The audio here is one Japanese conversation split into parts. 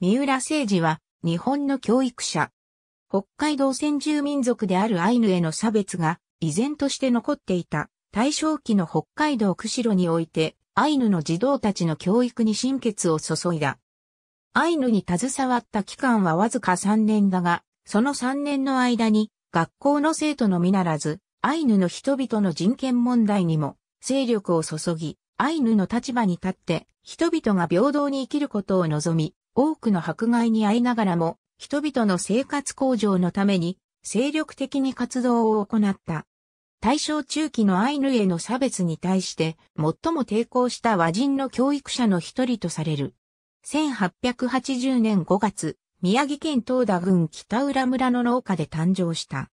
三浦誠司は、日本の教育者。北海道先住民族であるアイヌへの差別が、依然として残っていた、大正期の北海道釧路において、アイヌの児童たちの教育に心血を注いだ。アイヌに携わった期間はわずか3年だが、その3年の間に、学校の生徒のみならず、アイヌの人々の人権問題にも、勢力を注ぎ、アイヌの立場に立って、人々が平等に生きることを望み、多くの迫害に遭いながらも、人々の生活向上のために、精力的に活動を行った。大正中期のアイヌへの差別に対して、最も抵抗した和人の教育者の一人とされる。1880年5月、宮城県東田郡北浦村の農家で誕生した。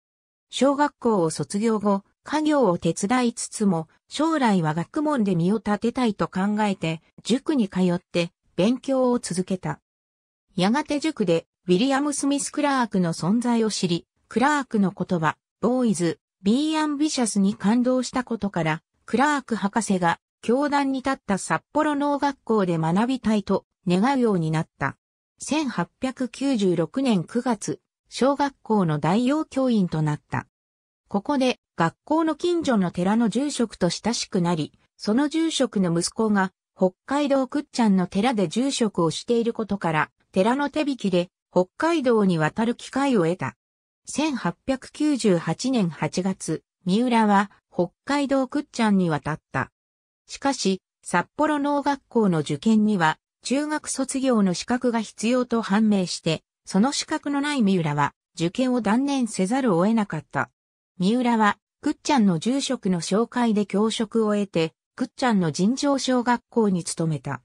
小学校を卒業後、家業を手伝いつつも、将来は学問で身を立てたいと考えて、塾に通って、勉強を続けた。やがて塾で、ウィリアム・スミス・クラークの存在を知り、クラークの言葉、ボーイズ、ビー・アンビシャスに感動したことから、クラーク博士が、教団に立った札幌農学校で学びたいと願うようになった。1896年9月、小学校の代用教員となった。ここで学校の近所の寺の住職と親しくなり、その住職の息子が北海道倶知安の寺で住職をしていることから寺の手引きで北海道に渡る機会を得た。1898年8月、三浦は北海道倶知安に渡った。しかし、札幌農学校の受験には中学卒業の資格が必要と判明して、その資格のない三浦は受験を断念せざるを得なかった。三浦は、くっちゃんの住職の紹介で教職を得て、くっちゃんの尋常小学校に勤めた。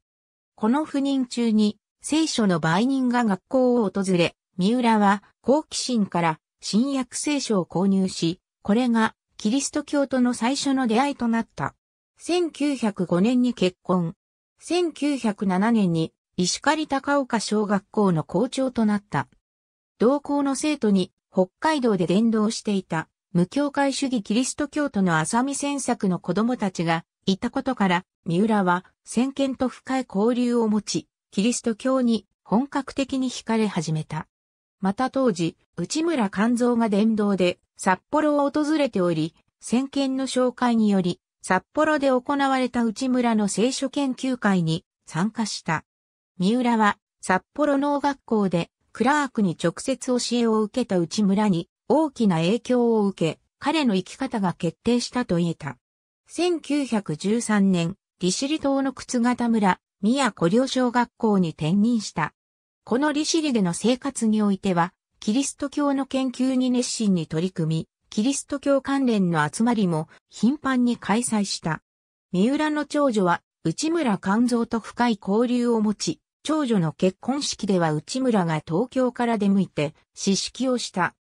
この赴任中に聖書の売人が学校を訪れ、三浦は好奇心から新約聖書を購入し、これがキリスト教徒の最初の出会いとなった。1905年に結婚。1907年に石狩高岡小学校の校長となった。同校の生徒に北海道で伝道していた無教会主義キリスト教徒の浅見先作の子供たちがいたことから、三浦は先見と深い交流を持ち、キリスト教に本格的に惹かれ始めた。また当時、内村勘蔵が伝道で札幌を訪れており、先見の紹介により、札幌で行われた内村の聖書研究会に参加した。三浦は札幌農学校でクラークに直接教えを受けた内村に大きな影響を受け、彼の生き方が決定したと言えた。1913年、利尻島の靴形村、宮古両小学校に転任した。この利尻での生活においては、キリスト教の研究に熱心に取り組み、キリスト教関連の集まりも頻繁に開催した。三浦の長女は内村勘蔵と深い交流を持ち、長女の結婚式では内村が東京から出向いて、詩式をした。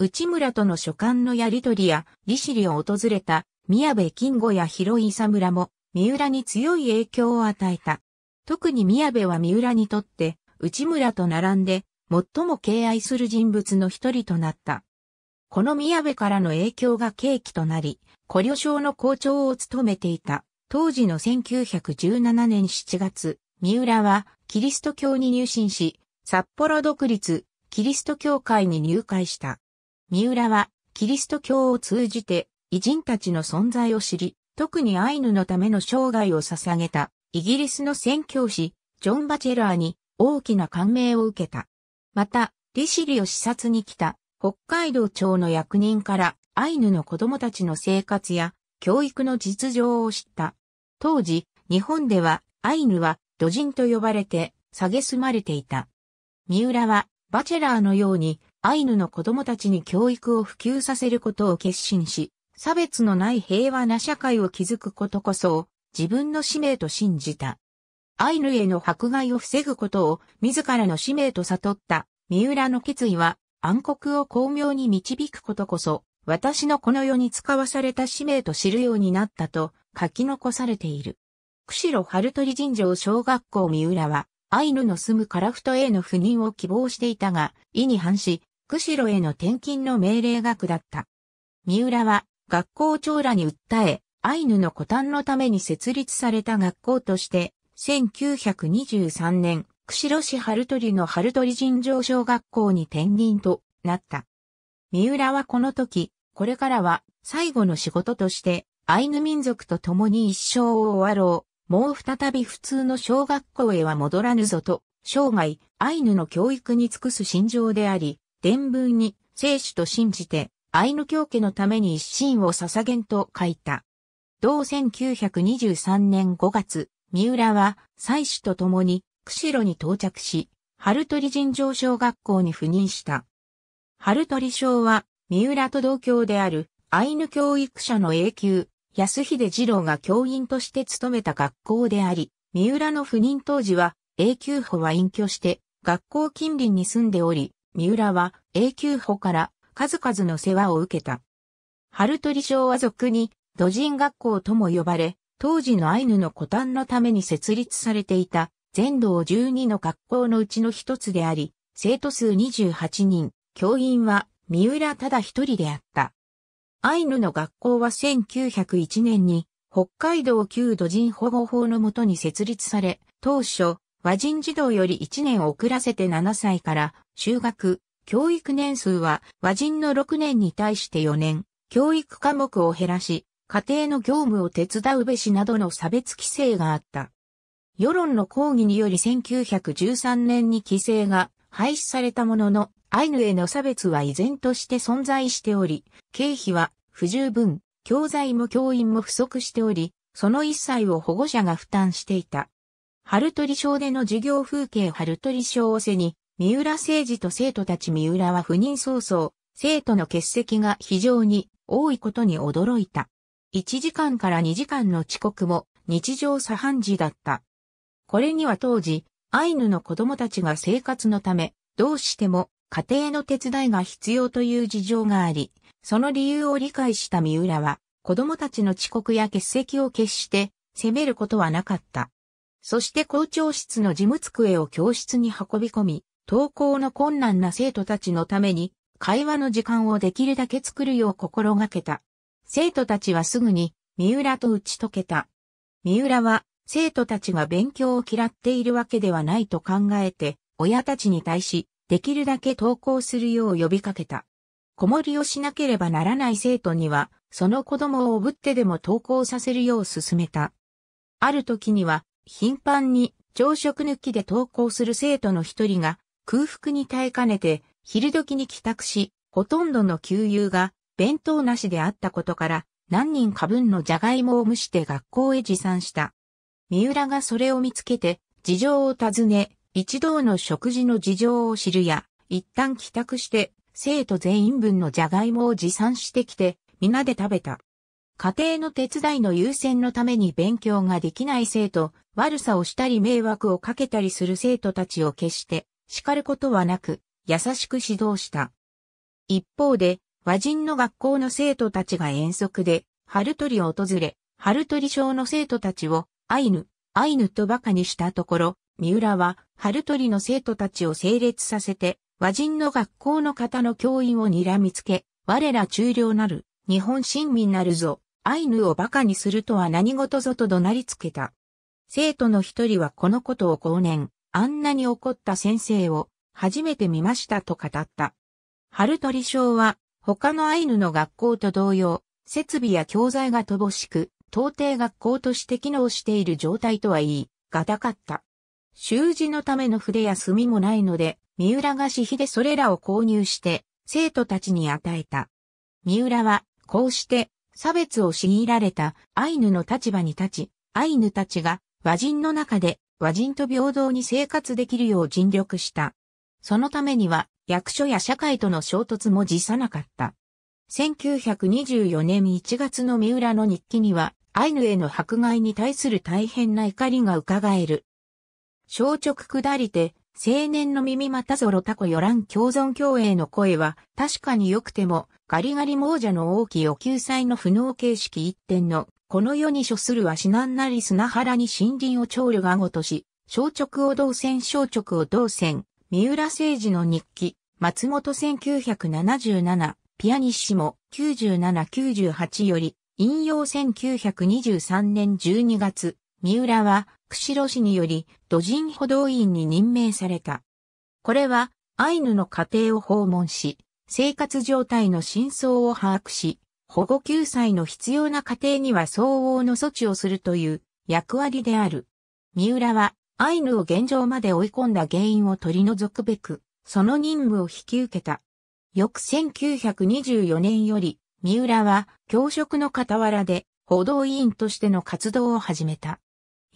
内村との書簡のやりとりや、利尻を訪れた宮部金吾や広井勇村も、三浦に強い影響を与えた。特に宮部は三浦にとって内村と並んで最も敬愛する人物の一人となった。この宮部からの影響が契機となり、古旅省の校長を務めていた当時の1917年7月、三浦はキリスト教に入信し、札幌独立キリスト教会に入会した。三浦はキリスト教を通じて偉人たちの存在を知り、特にアイヌのための生涯を捧げたイギリスの宣教師、ジョン・バチェラーに大きな感銘を受けた。また、利尻を視察に来た北海道庁の役人からアイヌの子供たちの生活や教育の実情を知った。当時、日本ではアイヌは土人と呼ばれて蔑まれていた。三浦はバチェラーのようにアイヌの子供たちに教育を普及させることを決心し、差別のない平和な社会を築くことこそ、自分の使命と信じた。アイヌへの迫害を防ぐことを自らの使命と悟った三浦の決意は暗黒を巧妙に導くことこそ私のこの世に使わされた使命と知るようになったと書き残されている。釧路春鳥神城小学校三浦はアイヌの住むカラフトへの赴任を希望していたが、意に反し、釧路への転勤の命令が下った。三浦は学校長らに訴え、アイヌの古丹のために設立された学校として、1923年、釧路市春鳥の春鳥尋常小学校に転任となった。三浦はこの時、これからは最後の仕事として、アイヌ民族と共に一生を終わろう。もう再び普通の小学校へは戻らぬぞと、生涯、アイヌの教育に尽くす心情であり、伝文に、聖主と信じて、アイヌ教家のために一心を捧げんと書いた。同1923年5月、三浦は、妻子と共に、釧路に到着し、春鳥尋常小学校に赴任した。春鳥小は、三浦と同郷である、アイヌ教育者の永久、安秀二郎が教員として勤めた学校であり、三浦の赴任当時は、永久補は隠居して、学校近隣に住んでおり、三浦は永久補から数々の世話を受けた。春鳥小は俗に土人学校とも呼ばれ、当時のアイヌの古丹のために設立されていた全道12の学校のうちの一つであり、生徒数28人、教員は三浦ただ一人であった。アイヌの学校は1901年に北海道旧土人保護法のもとに設立され、当初、和人児童より1年遅らせて7歳から就学、教育年数は和人の6年に対して4年、教育科目を減らし、家庭の業務を手伝うべしなどの差別規制があった。世論の抗議により1913年に規制が廃止されたものの、アイヌへの差別は依然として存在しており、経費は不十分、教材も教員も不足しており、その一切を保護者が負担していた。春鳥省での授業風景春鳥省を背に、三浦誠二と生徒たち三浦は不妊早々、生徒の欠席が非常に多いことに驚いた。1時間から2時間の遅刻も日常茶飯事だった。これには当時、アイヌの子供たちが生活のため、どうしても家庭の手伝いが必要という事情があり、その理由を理解した三浦は、子供たちの遅刻や欠席を決して責めることはなかった。そして校長室の事務机を教室に運び込み、登校の困難な生徒たちのために、会話の時間をできるだけ作るよう心がけた。生徒たちはすぐに、三浦と打ち解けた。三浦は、生徒たちが勉強を嫌っているわけではないと考えて、親たちに対し、できるだけ登校するよう呼びかけた。子守をしなければならない生徒には、その子供をおぶってでも登校させるよう勧めた。ある時には、頻繁に朝食抜きで登校する生徒の一人が、空腹に耐えかねて、昼時に帰宅し、ほとんどの給油が弁当なしであったことから、何人か分のジャガイモを蒸して学校へ持参した。三浦がそれを見つけて、事情を尋ね、一同の食事の事情を知るや、一旦帰宅して、生徒全員分のジャガイモを持参してきて、皆で食べた。家庭の手伝いの優先のために勉強ができない生徒、悪さをしたり迷惑をかけたりする生徒たちを決して、叱ることはなく、優しく指導した。一方で、和人の学校の生徒たちが遠足で、春鳥を訪れ、春鳥賞の生徒たちを、アイヌ、アイヌと馬鹿にしたところ、三浦は、春鳥の生徒たちを整列させて、和人の学校の方の教員を睨みつけ、我ら中良なる、日本親民なるぞ、アイヌを馬鹿にするとは何事ぞと怒鳴りつけた。生徒の一人はこのことを後年、あんなに怒った先生を、初めて見ましたと語った。春鳥賞は、他のアイヌの学校と同様、設備や教材が乏しく、到底学校として機能している状態とは言い、がたかった。習字のための筆や墨もないので、三浦が私費でそれらを購入して、生徒たちに与えた。三浦は、こうして、差別を強いられたアイヌの立場に立ち、アイヌたちが和人の中で和人と平等に生活できるよう尽力した。そのためには役所や社会との衝突も辞さなかった。1924年1月の三浦の日記には、アイヌへの迫害に対する大変な怒りが伺える。小直下りて、青年の耳またぞろたこよらん共存共栄の声は、確かに良くても、ガリガリ亡者の大きいお救済の不能形式一点の、この世に処するはな難なり砂原に森林を調慮がごとし、小直を動線小直を動線、三浦誠司の日記、松本1977、ピアニッシモ9798より、引用1923年12月、三浦は、釧路市により、土人歩道院に任命された。これは、アイヌの家庭を訪問し、生活状態の真相を把握し、保護救済の必要な家庭には相応の措置をするという役割である。三浦はアイヌを現状まで追い込んだ原因を取り除くべく、その任務を引き受けた。翌1924年より、三浦は教職の傍らで報道委員としての活動を始めた。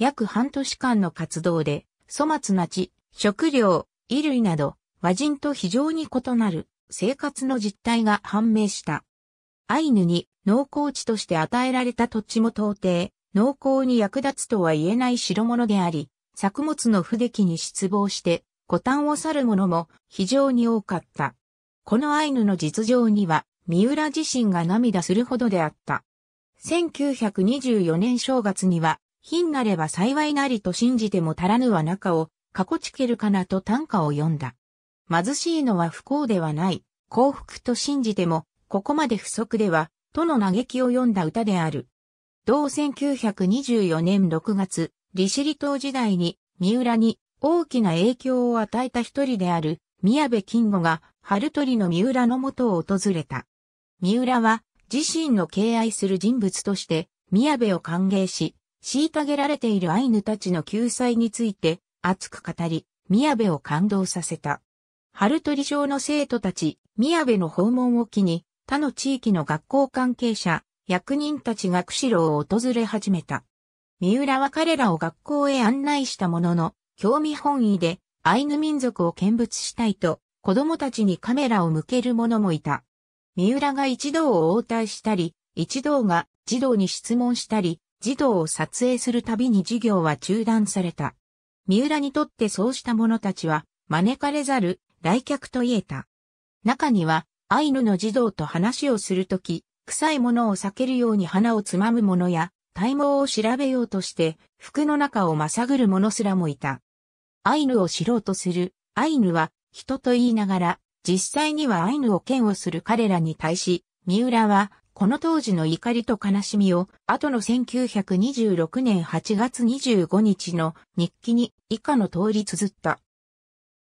約半年間の活動で、粗末な地、食料、衣類など、和人と非常に異なる生活の実態が判明した。アイヌに農耕地として与えられた土地も到底、農耕に役立つとは言えない代物であり、作物の不出来に失望して、古丹を去る者も非常に多かった。このアイヌの実情には、三浦自身が涙するほどであった。1924年正月には、貧なれば幸いなりと信じても足らぬは中を、過去ちけるかなと短歌を読んだ。貧しいのは不幸ではない、幸福と信じても、ここまで不足では、との嘆きを読んだ歌である。同1924年6月、利尻島時代に三浦に大きな影響を与えた一人である宮部金吾が春鳥の三浦の元を訪れた。三浦は自身の敬愛する人物として宮部を歓迎し、虐げられているアイヌたちの救済について熱く語り、宮部を感動させた。春鳥町の生徒たち、宮部の訪問を機に、他の地域の学校関係者、役人たちが釧路を訪れ始めた。三浦は彼らを学校へ案内したものの、興味本位でアイヌ民族を見物したいと、子供たちにカメラを向ける者もいた。三浦が一同を応対したり、一同が児童に質問したり、児童を撮影するたびに授業は中断された。三浦にとってそうした者たちは、招かれざる来客と言えた。中には、アイヌの児童と話をするとき、臭いものを避けるように花をつまむ者や、体毛を調べようとして、服の中をまさぐる者すらもいた。アイヌを知ろうとする、アイヌは、人と言いながら、実際にはアイヌを嫌悪する彼らに対し、三浦は、この当時の怒りと悲しみを、後の1926年8月25日の日記に以下の通り綴った。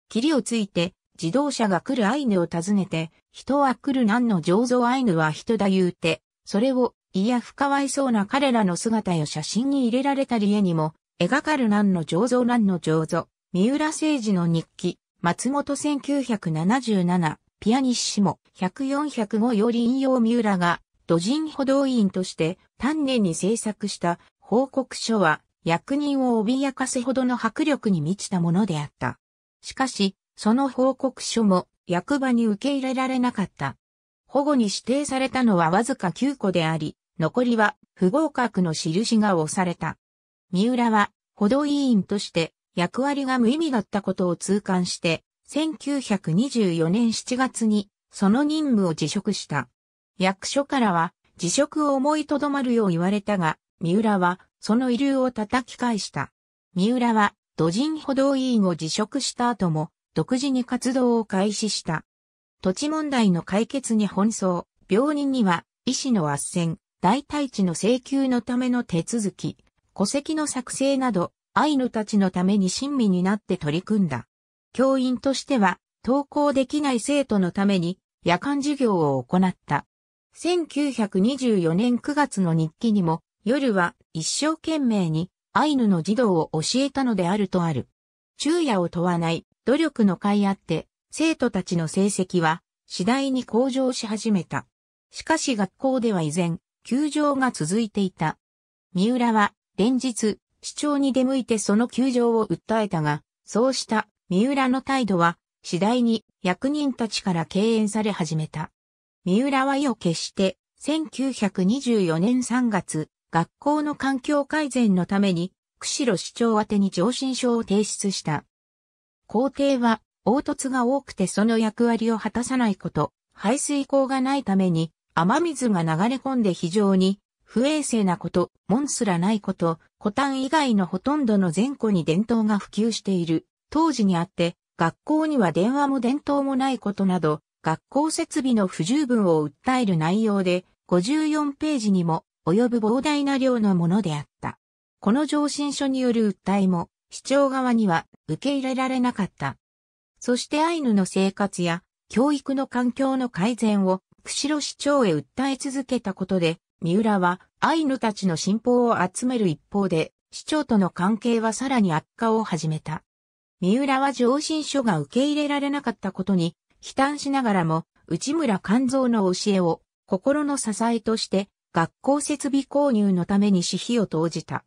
霧をついて、自動車が来るアイヌを訪ねて、人は来る何の醸造アイヌは人だ言うて、それをいや不可哀想そうな彼らの姿や写真に入れられたり絵にも、描かる何の醸造何の醸造、三浦誠治の日記、松本1977、ピアニッシモ、10405より引用三浦が、土人歩道員として、丹念に制作した報告書は、役人を脅かすほどの迫力に満ちたものであった。しかし、その報告書も役場に受け入れられなかった。保護に指定されたのはわずか9個であり、残りは不合格の印が押された。三浦は歩道委員として役割が無意味だったことを痛感して、1924年7月にその任務を辞職した。役所からは辞職を思いとどまるよう言われたが、三浦はその遺留を叩き返した。三浦は土人歩道委員を辞職した後も独自に活動を開始した。土地問題の解決に奔走、病人には医師の斡旋、大体地の請求のための手続き、戸籍の作成など、アイヌたちのために親身になって取り組んだ。教員としては、登校できない生徒のために夜間授業を行った。1924年9月の日記にも、夜は一生懸命にアイヌの児童を教えたのであるとある。昼夜を問わない努力の甲斐あって、生徒たちの成績は次第に向上し始めた。しかし学校では依然、休場が続いていた。三浦は連日、市長に出向いてその休場を訴えたが、そうした三浦の態度は次第に役人たちから敬遠され始めた。三浦は意を決して1924年3月、学校の環境改善のために、釧路市長宛に上申書を提出した。皇帝は凹凸が多くてその役割を果たさないこと、排水口がないために、雨水が流れ込んで非常に不衛生なこと、門すらないこと、古丹以外のほとんどの全後に伝統が普及している。当時にあって、学校には電話も伝統もないことなど、学校設備の不十分を訴える内容で、54ページにも及ぶ膨大な量のものであった。この上申書による訴えも、市長側には受け入れられなかった。そしてアイヌの生活や教育の環境の改善を釧路市長へ訴え続けたことで、三浦はアイヌたちの信奉を集める一方で、市長との関係はさらに悪化を始めた。三浦は上申書が受け入れられなかったことに、悲嘆しながらも、内村勘蔵の教えを、心の支えとして、学校設備購入のために私費を投じた。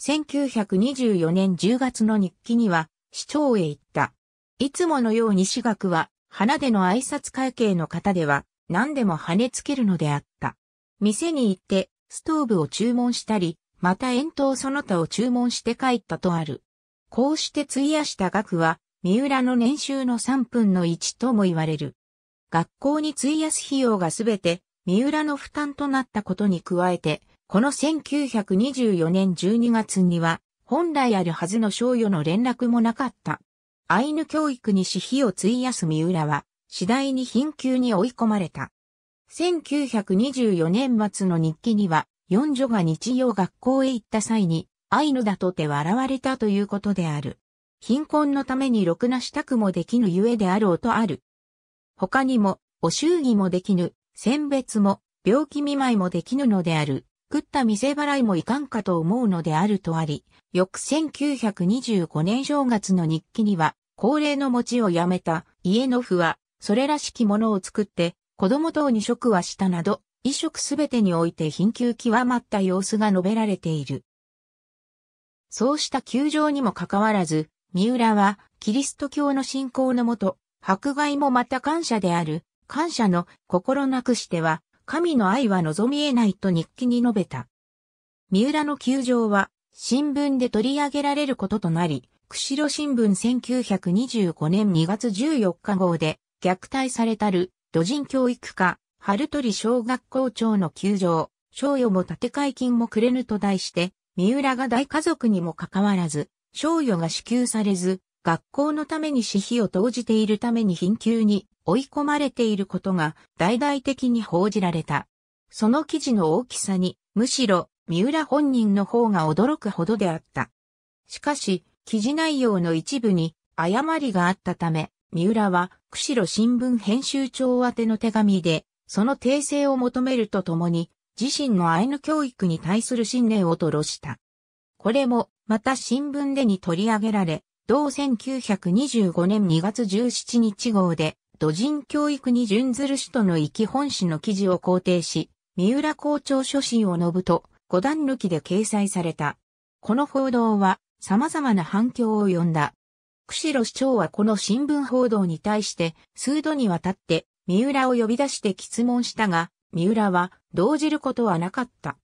1924年10月の日記には、市長へ行った。いつものように私学は、花での挨拶会計の方では、何でも跳ねつけるのであった。店に行って、ストーブを注文したり、また遠投その他を注文して帰ったとある。こうして費やした額は、三浦の年収の3分の1とも言われる。学校に費やす費用がすべて、三浦の負担となったことに加えて、この1924年12月には、本来あるはずの賞与の連絡もなかった。アイヌ教育に私費を費やす三浦は、次第に貧窮に追い込まれた。1924年末の日記には、四女が日曜学校へ行った際に、アイヌだとて笑われたということである。貧困のためにろくな支度もできぬゆえであろうとある。他にも、お祝儀もできぬ、選別も、病気見舞いもできぬのである。作った店払いもいかんかと思うのであるとあり、翌1925年正月の日記には、恒例の餅をやめた家の符は、それらしきものを作って、子供等に食はしたなど、衣食すべてにおいて貧窮極まった様子が述べられている。そうした窮状にもかかわらず、三浦は、キリスト教の信仰のもと、迫害もまた感謝である、感謝の心なくしては、神の愛は望み得ないと日記に述べた。三浦の球場は、新聞で取り上げられることとなり、釧路新聞1925年2月14日号で、虐待されたる、土人教育課、春鳥小学校長の球場、賞与も建て替え金もくれぬと題して、三浦が大家族にもかかわらず、賞与が支給されず、学校のために私費を投じているために貧窮に追い込まれていることが大々的に報じられた。その記事の大きさに、むしろ、三浦本人の方が驚くほどであった。しかし、記事内容の一部に誤りがあったため、三浦は、釧路新聞編集長宛の手紙で、その訂正を求めるとともに、自身のアイヌ教育に対する信念を吐露した。これも、また新聞でに取り上げられ、同1925年2月17日号で、土人教育に準ずる首都の域本誌の記事を肯定し、三浦校長書信を述ぶと、五段抜きで掲載された。この報道は、様々な反響を呼んだ。釧路市長はこの新聞報道に対して、数度にわたって、三浦を呼び出して質問したが、三浦は、動じることはなかった。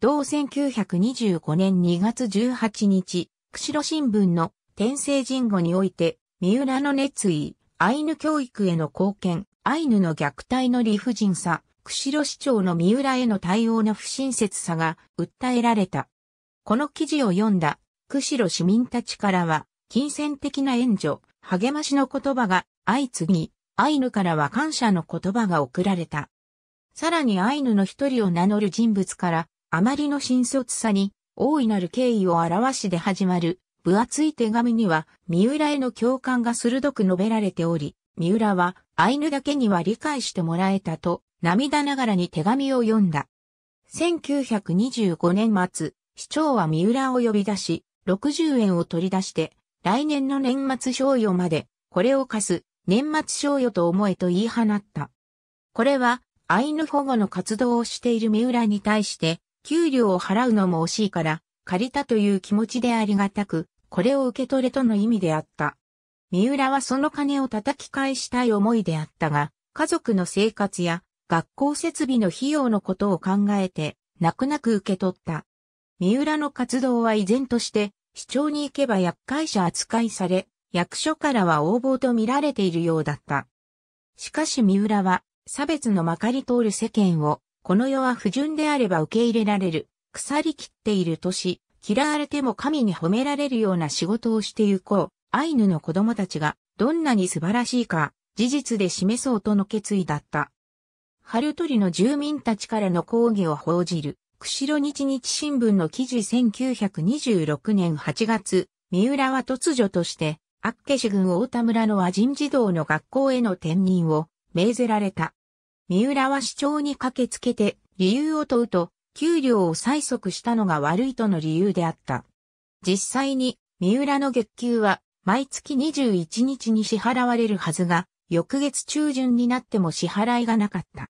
同1925年2月18日、釧路新聞の天聖人語において、三浦の熱意、アイヌ教育への貢献、アイヌの虐待の理不尽さ、釧路市長の三浦への対応の不親切さが訴えられた。この記事を読んだ釧路市民たちからは、金銭的な援助、励ましの言葉が相次ぎ、アイヌからは感謝の言葉が送られた。さらにアイヌの一人を名乗る人物から、あまりの新卒さに、大いなる敬意を表しで始まる、分厚い手紙には、三浦への共感が鋭く述べられており、三浦は、アイヌだけには理解してもらえたと、涙ながらに手紙を読んだ。1925年末、市長は三浦を呼び出し、60円を取り出して、来年の年末賞与まで、これを貸す、年末賞与と思えと言い放った。これは、アイヌ保護の活動をしている三浦に対して、給料を払うのも惜しいから、借りたという気持ちでありがたく、これを受け取れとの意味であった。三浦はその金を叩き返したい思いであったが、家族の生活や学校設備の費用のことを考えて、泣く泣く受け取った。三浦の活動は依然として、市長に行けば厄介者扱いされ、役所からは横暴と見られているようだった。しかし三浦は、差別のまかり通る世間を、この世は不純であれば受け入れられる。腐りきっている年、嫌われても神に褒められるような仕事をしてゆこう。アイヌの子供たちがどんなに素晴らしいか、事実で示そうとの決意だった。ハルトリの住民たちからの抗議を報じる、釧路日日新聞の記事1926年8月、三浦は突如として、アッケシ郡大田村の和人児童の学校への転任を命ぜられた。三浦は市長に駆けつけて理由を問うと、給料を催促したのが悪いとの理由であった。実際に、三浦の月給は、毎月21日に支払われるはずが、翌月中旬になっても支払いがなかった。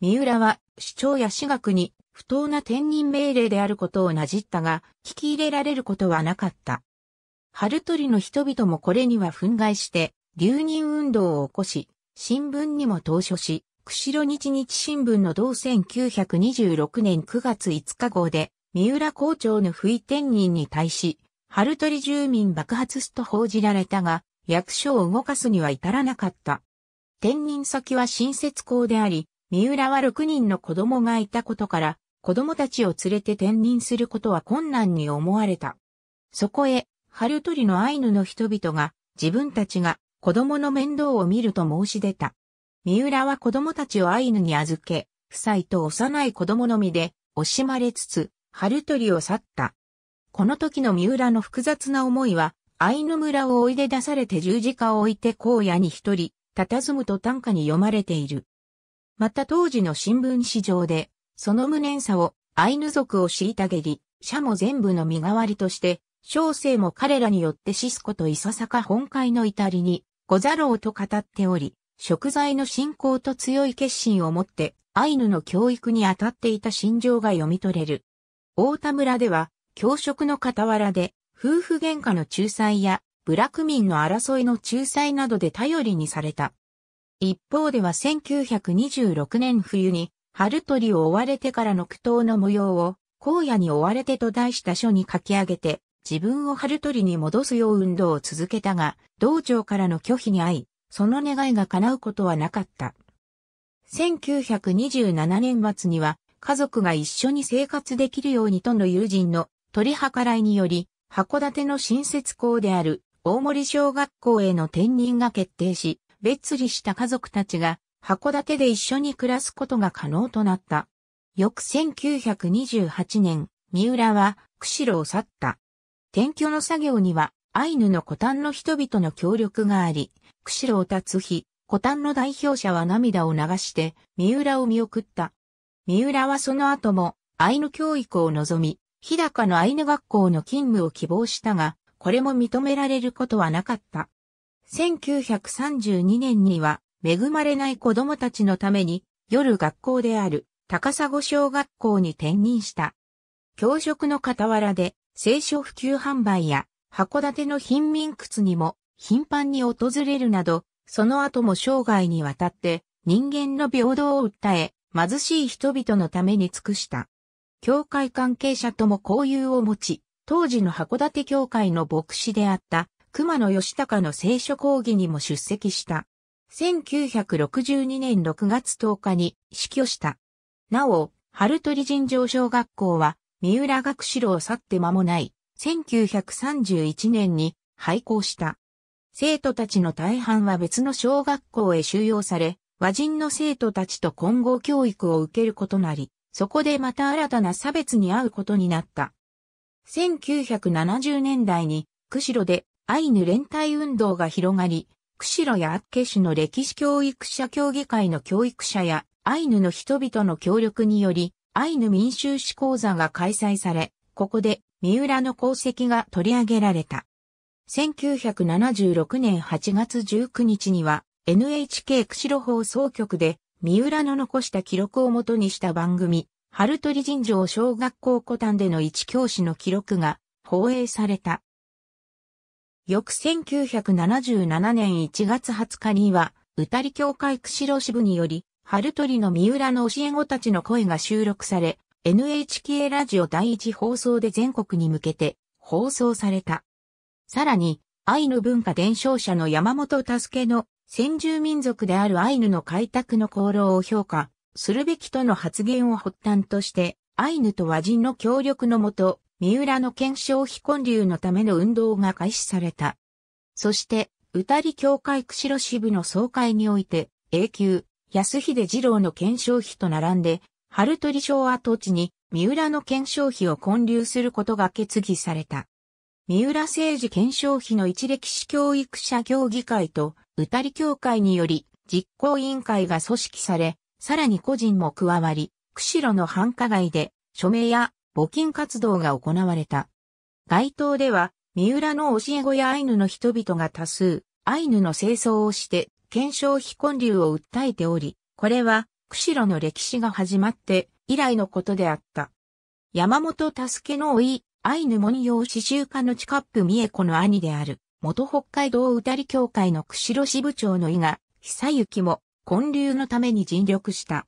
三浦は、市長や私学に、不当な転任命令であることをなじったが、聞き入れられることはなかった。春鳥の人々もこれには憤慨して、留任運動を起こし、新聞にも投書し、釧路日日新聞の同1926年9月5日号で、三浦校長の不意転任に対し、春鳥住民爆発すと報じられたが、役所を動かすには至らなかった。転任先は新設校であり、三浦は6人の子供がいたことから、子供たちを連れて転任することは困難に思われた。そこへ、春鳥のアイヌの人々が、自分たちが子供の面倒を見ると申し出た。三浦は子供たちをアイヌに預け、夫妻と幼い子供のみで惜しまれつつ、春鳥を去った。この時の三浦の複雑な思いは、アイヌ村を追い出出されて十字架を置いて荒野に一人、佇むと短歌に読まれている。また当時の新聞紙上で、その無念さを、アイヌ族を虐げり、社も全部の身代わりとして、小生も彼らによってシスコといささか本会の至りに、ござろうと語っており、食材の信仰と強い決心を持ってアイヌの教育に当たっていた心情が読み取れる。大田村では教職の傍らで夫婦喧嘩の仲裁や部落民の争いの仲裁などで頼りにされた。一方では1926年冬に春鳥を追われてからの苦闘の模様を荒野に追われてと題した書に書き上げて自分を春鳥に戻すよう運動を続けたが、道場からの拒否に遭い、その願いが叶うことはなかった。1927年末には、家族が一緒に生活できるようにとの友人の取り計らいにより、函館の新設校である大森小学校への転任が決定し、別離した家族たちが函館で一緒に暮らすことが可能となった。翌1928年、三浦は釧路を去った。転居の作業にはアイヌの古丹の人々の協力があり、釧路つ日、古丹の代表者は涙を流して、三浦を見送った。三浦はその後も、アイヌ教育を望み、日高のアイヌ学校の勤務を希望したが、これも認められることはなかった。1932年には、恵まれない子供たちのために、夜学校である高砂小学校に転任した。教職の傍らで、聖書普及販売や、函館の貧民靴にも頻繁に訪れるなど、その後も生涯にわたって人間の平等を訴え、貧しい人々のために尽くした。教会関係者とも交友を持ち、当時の函館教会の牧師であった熊野義隆の聖書講義にも出席した。1962年6月10日に死去した。なお、春鳥尋常小学校は三浦学士郎を去って間もない1931年に廃校した。生徒たちの大半は別の小学校へ収容され、和人の生徒たちと混合教育を受けることなり、そこでまた新たな差別に遭うことになった。1970年代に、釧路でアイヌ連帯運動が広がり、釧路やアッケシュの歴史教育者協議会の教育者やアイヌの人々の協力により、アイヌ民衆史講座が開催され、ここで三浦の功績が取り上げられた。1976年8月19日には NHK 釧路放送局で三浦の残した記録をもとにした番組、春鳥尋常小学校古丹での一教師の記録が放映された。翌1977年1月20日には、歌り協会釧路支部により、春鳥の三浦の教え子たちの声が収録され、NHK ラジオ第一放送で全国に向けて放送された。さらに、アイヌ文化伝承者の山本助の先住民族であるアイヌの開拓の功労を評価するべきとの発言を発端として、アイヌと和人の協力のもと、三浦の検証非建立のための運動が開始された。そして、多利教会釧路支部の総会において、永久、安秀二郎の検証費と並んで、春鳥賞跡地に三浦の検証費を建立することが決議された。三浦政治検証費の一歴史教育者協議会と、うたり協会により、実行委員会が組織され、さらに個人も加わり、釧路の繁華街で、署名や募金活動が行われた。街頭では、三浦の教え子やアイヌの人々が多数、アイヌの清掃をして、検証非建立を訴えており、これは、釧路の歴史が始まって以来のことであった。山本助の老い、アイヌ文様刺繍家のチカップ美恵子の兄である、元北海道歌り協会の釧路支部長の伊賀、久幸も、混流のために尽力した。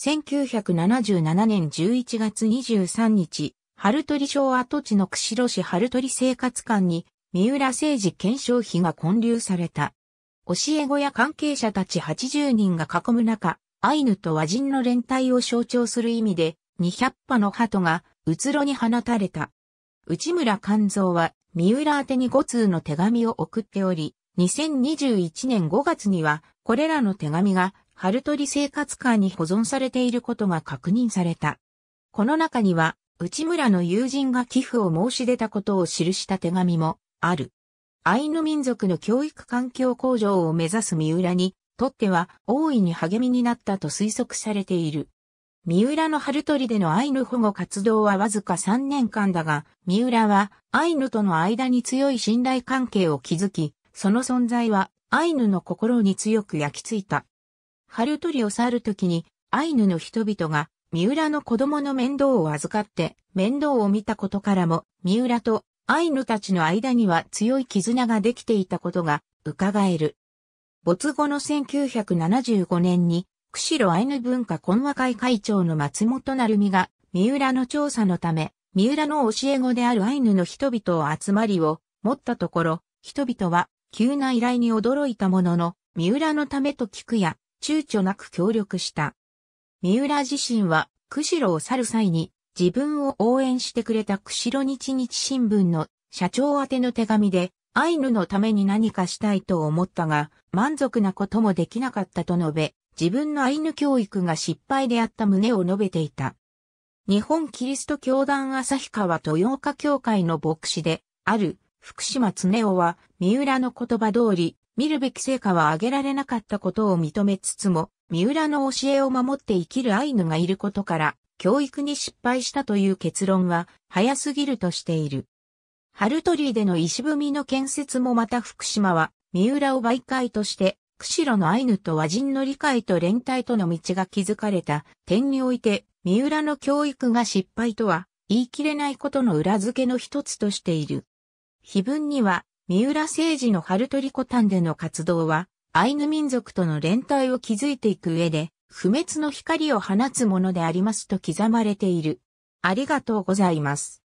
1977年11月23日、春鳥町跡地の釧路市春鳥生活館に、三浦政治検証費が混流された。教え子や関係者たち80人が囲む中、アイヌと和人の連帯を象徴する意味で、200羽の鳩が、うつろに放たれた。内村勘蔵は、三浦宛に5通の手紙を送っており、2021年5月には、これらの手紙が、春鳥生活館に保存されていることが確認された。この中には、内村の友人が寄付を申し出たことを記した手紙もある。アイヌ民族の教育環境向上を目指す三浦にとっては大いに励みになったと推測されている。三浦の春鳥でのアイヌ保護活動はわずか3年間だが、三浦はアイヌとの間に強い信頼関係を築き、その存在はアイヌの心に強く焼き付いた。春鳥を去るときに、アイヌの人々が三浦の子供の面倒を預かって面倒を見たことからも、三浦とアイヌたちの間には強い絆ができていたことが伺える。没後の1975年に釧路アイヌ文化懇和会会長の松本成美が、三浦の調査のため、三浦の教え子であるアイヌの人々を集まりを持ったところ、人々は急な依頼に驚いたものの、三浦のためと聞くや、躊躇なく協力した。三浦自身は、釧路を去る際に、自分を応援してくれた釧路日日新聞の社長宛ての手紙で、アイヌのために何かしたいと思ったが、満足なこともできなかったと述べ、自分のアイヌ教育が失敗であった旨を述べていた。日本キリスト教団旭川豊岡教会の牧師である福島恒夫は三浦の言葉通り見るべき成果は挙げられなかったことを認めつつも三浦の教えを守って生きるアイヌがいることから教育に失敗したという結論は早すぎるとしている。ハルトリーでの石踏みの建設もまた福島は三浦を媒介として釧路のアイヌと和人の理解と連帯との道が築かれた点において、三浦の教育が失敗とは言い切れないことの裏付けの一つとしている。碑文には、三浦政治の春取古丹での活動は、アイヌ民族との連帯を築いていく上で、不滅の光を放つものでありますと刻まれている。ありがとうございます。